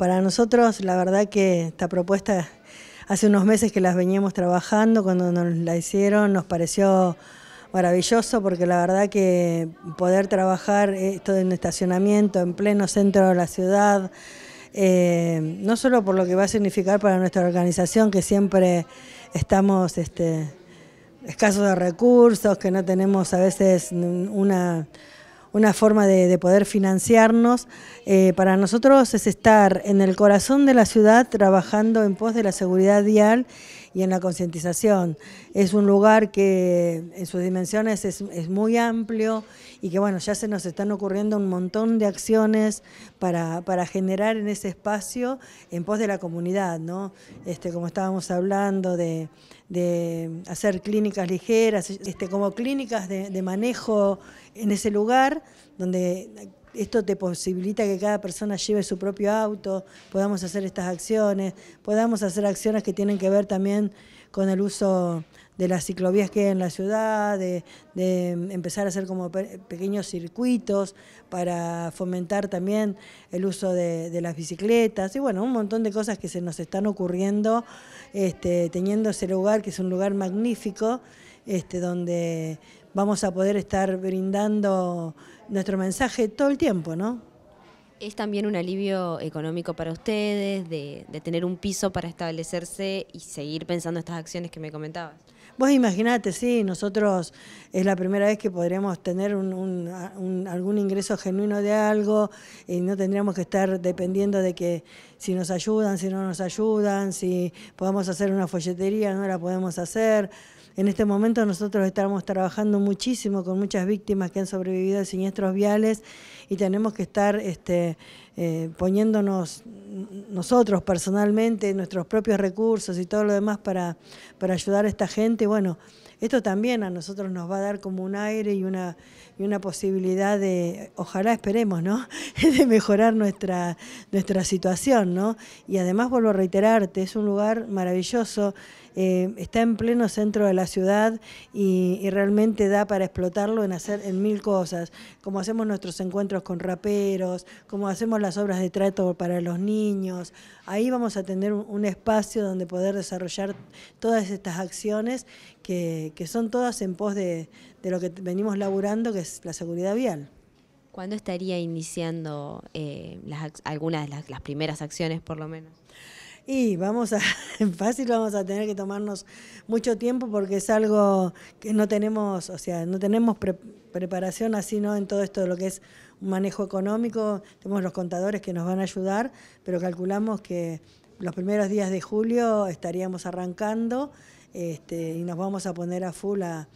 Para nosotros, la verdad que esta propuesta, hace unos meses que las veníamos trabajando, cuando nos la hicieron, nos pareció maravilloso porque la verdad que poder trabajar esto en estacionamiento en pleno centro de la ciudad, eh, no solo por lo que va a significar para nuestra organización, que siempre estamos este, escasos de recursos, que no tenemos a veces una una forma de, poder financiarnos. Eh, para nosotros es estar en el corazón de la ciudad trabajando en pos de la seguridad vial y en la concientización. Es un lugar que en sus dimensiones es, muy amplio y que bueno, ya se nos están ocurriendo un montón de acciones para, generar en ese espacio en pos de la comunidad, ¿no? Este, como estábamos hablando de, hacer clínicas ligeras, este, como clínicas de, de manejo en ese lugar donde esto te posibilita que cada persona lleve su propio auto, podamos hacer estas acciones, podamos hacer acciones que tienen que ver también con el uso de las ciclovías que hay en la ciudad, de, empezar a hacer como pequeños circuitos para fomentar también el uso de, las bicicletas y bueno, un montón de cosas que se nos están ocurriendo este, teniendo ese lugar que es un lugar magnífico, este, donde vamos a poder estar brindando nuestro mensaje todo el tiempo, ¿no? Es también un alivio económico para ustedes de, de tener un piso para establecerse y seguir pensando estas acciones que me comentabas. Vos imaginate, sí, nosotros es la primera vez que podríamos tener algún ingreso genuino de algo y no tendríamos que estar dependiendo de que si nos ayudan, si no nos ayudan, si podemos hacer una folletería, no la podemos hacer. En este momento nosotros estamos trabajando muchísimo con muchas víctimas que han sobrevivido a siniestros viales y tenemos que estar este, eh, poniéndonos nosotros personalmente, nuestros propios recursos y todo lo demás para, para ayudar a esta gente bueno, esto también a nosotros nos va a dar como un aire y una, y una posibilidad de, ojalá esperemos, ¿no? de mejorar nuestra, nuestra situación, ¿no? Y además vuelvo a reiterarte, es un lugar maravilloso, eh, está en pleno centro de la ciudad y, realmente da para explotarlo en hacer en mil cosas, como hacemos nuestros encuentros con raperos, como hacemos las obras de trato para los niños. Ahí vamos a tener un, espacio donde poder desarrollar todas estas acciones que, son todas en pos de, lo que venimos laburando, que es la seguridad vial. ¿Cuándo estaría iniciando eh, algunas de las, primeras acciones, por lo menos? Y vamos a, fácil vamos a tener que tomarnos mucho tiempo porque es algo que no tenemos, o sea, no tenemos preparación así, ¿no? En todo esto de lo que es un manejo económico, tenemos los contadores que nos van a ayudar, pero calculamos que los primeros días de julio estaríamos arrancando este, y nos vamos a poner a full a,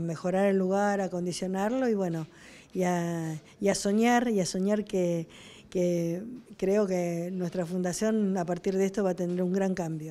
mejorar el lugar, a condicionarlo y bueno, y a, y a soñar, y a soñar que que creo que nuestra fundación a partir de esto va a tener un gran cambio.